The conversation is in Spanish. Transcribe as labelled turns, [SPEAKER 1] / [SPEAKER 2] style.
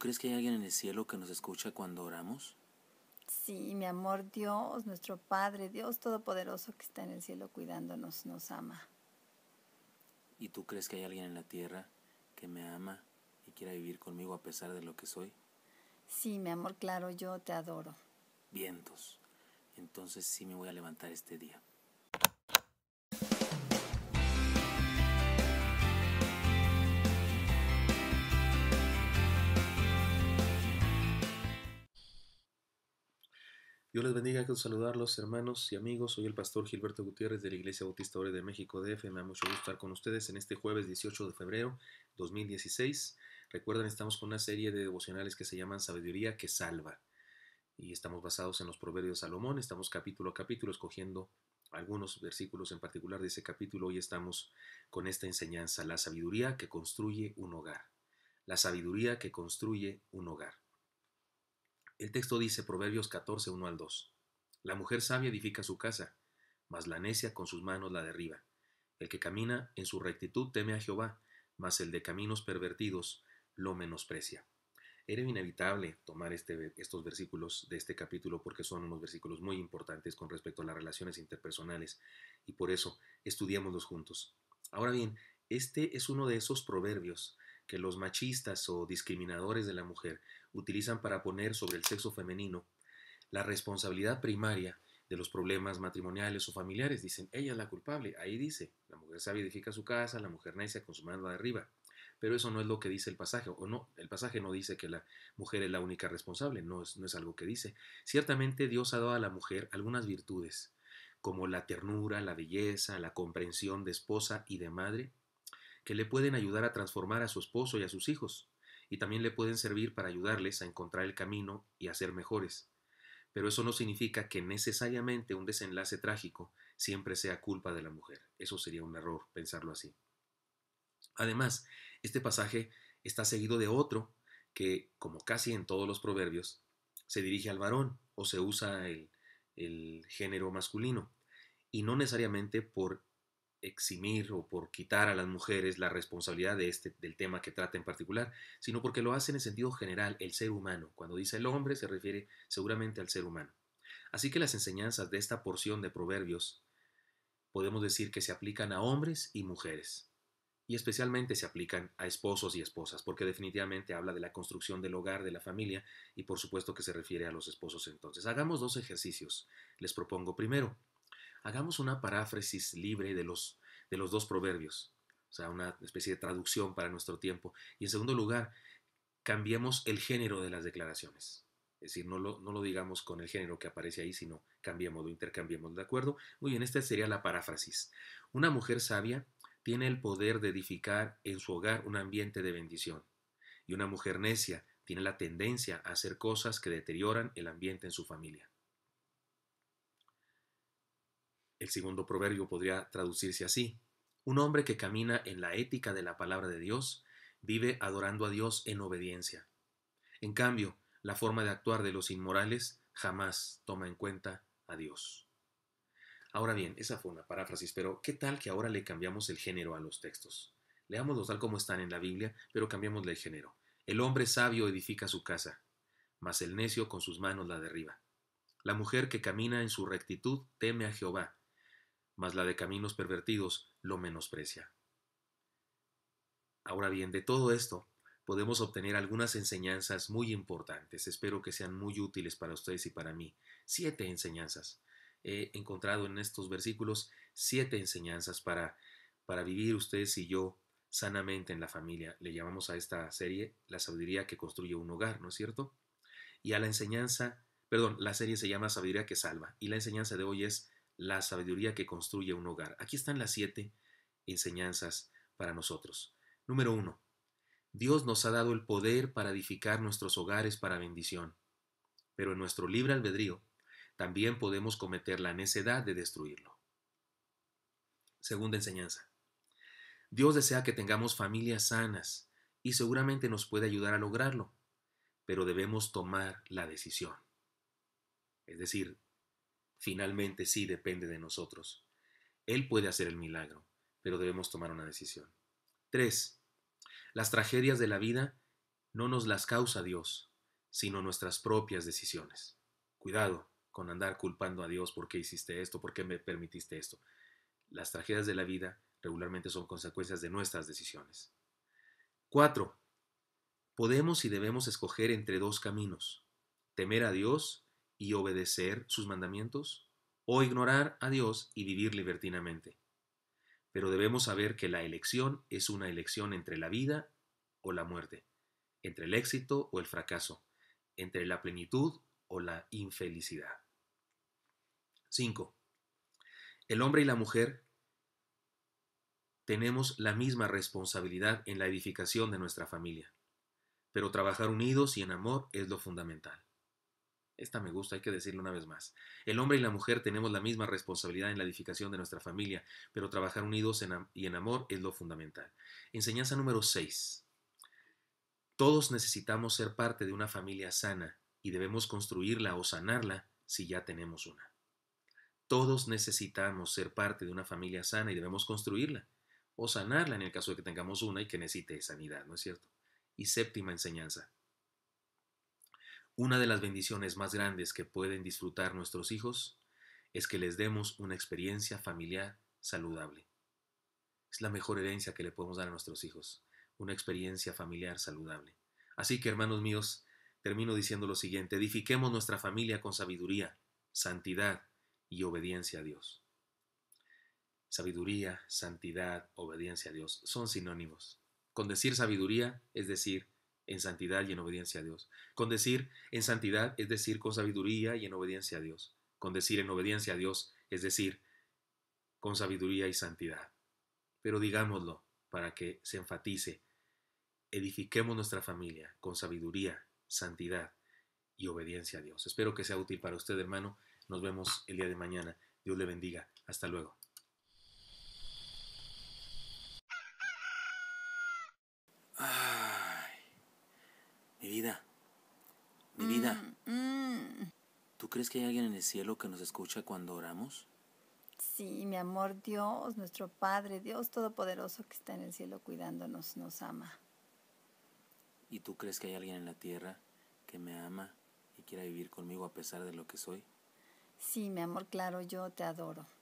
[SPEAKER 1] crees que hay alguien en el cielo que nos escucha cuando oramos? Sí, mi amor, Dios, nuestro Padre, Dios Todopoderoso que está en el cielo cuidándonos, nos ama. ¿Y tú crees que hay alguien en la tierra que me ama y quiera vivir conmigo a pesar de lo que soy? Sí, mi amor, claro, yo te adoro. Vientos. Entonces sí me voy a levantar este día. Yo les bendiga, quiero saludarlos hermanos y amigos. Soy el pastor Gilberto Gutiérrez de la Iglesia Bautista Ore de México DF. Me da mucho gusto estar con ustedes en este jueves 18 de febrero 2016. Recuerden, estamos con una serie de devocionales que se llaman Sabiduría que Salva. Y estamos basados en los Proverbios de Salomón. Estamos capítulo a capítulo escogiendo algunos versículos en particular de ese capítulo. Hoy estamos con esta enseñanza, la sabiduría que construye un hogar. La sabiduría que construye un hogar. El texto dice Proverbios 14, 1 al 2. La mujer sabia edifica su casa, mas la necia con sus manos la derriba. El que camina en su rectitud teme a Jehová, mas el de caminos pervertidos lo menosprecia. Era inevitable tomar este, estos versículos de este capítulo porque son unos versículos muy importantes con respecto a las relaciones interpersonales y por eso los juntos. Ahora bien, este es uno de esos proverbios que los machistas o discriminadores de la mujer utilizan para poner sobre el sexo femenino la responsabilidad primaria de los problemas matrimoniales o familiares. Dicen, ella es la culpable. Ahí dice, la mujer sabe edifica su casa, la mujer nace con su mano de arriba. Pero eso no es lo que dice el pasaje, o no, el pasaje no dice que la mujer es la única responsable, no es, no es algo que dice. Ciertamente Dios ha dado a la mujer algunas virtudes, como la ternura, la belleza, la comprensión de esposa y de madre, que le pueden ayudar a transformar a su esposo y a sus hijos y también le pueden servir para ayudarles a encontrar el camino y a ser mejores. Pero eso no significa que necesariamente un desenlace trágico siempre sea culpa de la mujer. Eso sería un error pensarlo así. Además, este pasaje está seguido de otro que, como casi en todos los proverbios, se dirige al varón o se usa el, el género masculino, y no necesariamente por eximir o por quitar a las mujeres la responsabilidad de este, del tema que trata en particular, sino porque lo hacen en sentido general el ser humano. Cuando dice el hombre se refiere seguramente al ser humano. Así que las enseñanzas de esta porción de proverbios podemos decir que se aplican a hombres y mujeres. Y especialmente se aplican a esposos y esposas, porque definitivamente habla de la construcción del hogar, de la familia, y por supuesto que se refiere a los esposos entonces. Hagamos dos ejercicios. Les propongo primero, hagamos una paráfrasis libre de los, de los dos proverbios, o sea, una especie de traducción para nuestro tiempo. Y en segundo lugar, cambiemos el género de las declaraciones. Es decir, no lo, no lo digamos con el género que aparece ahí, sino cambiemos, intercambiemos, ¿de acuerdo? Muy bien, esta sería la paráfrasis. Una mujer sabia tiene el poder de edificar en su hogar un ambiente de bendición. Y una mujer necia tiene la tendencia a hacer cosas que deterioran el ambiente en su familia. El segundo proverbio podría traducirse así. Un hombre que camina en la ética de la palabra de Dios vive adorando a Dios en obediencia. En cambio, la forma de actuar de los inmorales jamás toma en cuenta a Dios. Ahora bien, esa fue una paráfrasis, pero ¿qué tal que ahora le cambiamos el género a los textos? Leámoslos tal como están en la Biblia, pero cambiémosle el género. El hombre sabio edifica su casa, mas el necio con sus manos la derriba. La mujer que camina en su rectitud teme a Jehová, más la de caminos pervertidos lo menosprecia. Ahora bien, de todo esto podemos obtener algunas enseñanzas muy importantes. Espero que sean muy útiles para ustedes y para mí. Siete enseñanzas. He encontrado en estos versículos siete enseñanzas para, para vivir ustedes y yo sanamente en la familia. Le llamamos a esta serie la sabiduría que construye un hogar, ¿no es cierto? Y a la enseñanza, perdón, la serie se llama sabiduría que salva. Y la enseñanza de hoy es la sabiduría que construye un hogar. Aquí están las siete enseñanzas para nosotros. Número uno, Dios nos ha dado el poder para edificar nuestros hogares para bendición, pero en nuestro libre albedrío también podemos cometer la necedad de destruirlo. Segunda enseñanza. Dios desea que tengamos familias sanas y seguramente nos puede ayudar a lograrlo, pero debemos tomar la decisión. Es decir, finalmente sí depende de nosotros. Él puede hacer el milagro, pero debemos tomar una decisión. 3. Las tragedias de la vida no nos las causa Dios, sino nuestras propias decisiones. Cuidado con andar culpando a Dios por qué hiciste esto, por qué me permitiste esto. Las tragedias de la vida regularmente son consecuencias de nuestras decisiones. 4. Podemos y debemos escoger entre dos caminos, temer a Dios y obedecer sus mandamientos? ¿O ignorar a Dios y vivir libertinamente? Pero debemos saber que la elección es una elección entre la vida o la muerte, entre el éxito o el fracaso, entre la plenitud o la infelicidad. 5. El hombre y la mujer tenemos la misma responsabilidad en la edificación de nuestra familia, pero trabajar unidos y en amor es lo fundamental. Esta me gusta, hay que decirlo una vez más. El hombre y la mujer tenemos la misma responsabilidad en la edificación de nuestra familia, pero trabajar unidos y en amor es lo fundamental. Enseñanza número 6. Todos necesitamos ser parte de una familia sana y debemos construirla o sanarla si ya tenemos una. Todos necesitamos ser parte de una familia sana y debemos construirla o sanarla en el caso de que tengamos una y que necesite sanidad, ¿no es cierto? Y séptima enseñanza. Una de las bendiciones más grandes que pueden disfrutar nuestros hijos es que les demos una experiencia familiar saludable. Es la mejor herencia que le podemos dar a nuestros hijos, una experiencia familiar saludable. Así que, hermanos míos, termino diciendo lo siguiente, edifiquemos nuestra familia con sabiduría, santidad y obediencia a Dios. Sabiduría, santidad, obediencia a Dios son sinónimos. Con decir sabiduría es decir en santidad y en obediencia a Dios. Con decir en santidad es decir con sabiduría y en obediencia a Dios. Con decir en obediencia a Dios es decir con sabiduría y santidad. Pero digámoslo para que se enfatice. Edifiquemos nuestra familia con sabiduría, santidad y obediencia a Dios. Espero que sea útil para usted, hermano. Nos vemos el día de mañana. Dios le bendiga. Hasta luego. Ah vida, mi vida, mm, mm. ¿tú crees que hay alguien en el cielo que nos escucha cuando oramos? Sí, mi amor, Dios, nuestro Padre, Dios Todopoderoso que está en el cielo cuidándonos, nos ama. ¿Y tú crees que hay alguien en la tierra que me ama y quiera vivir conmigo a pesar de lo que soy? Sí, mi amor, claro, yo te adoro.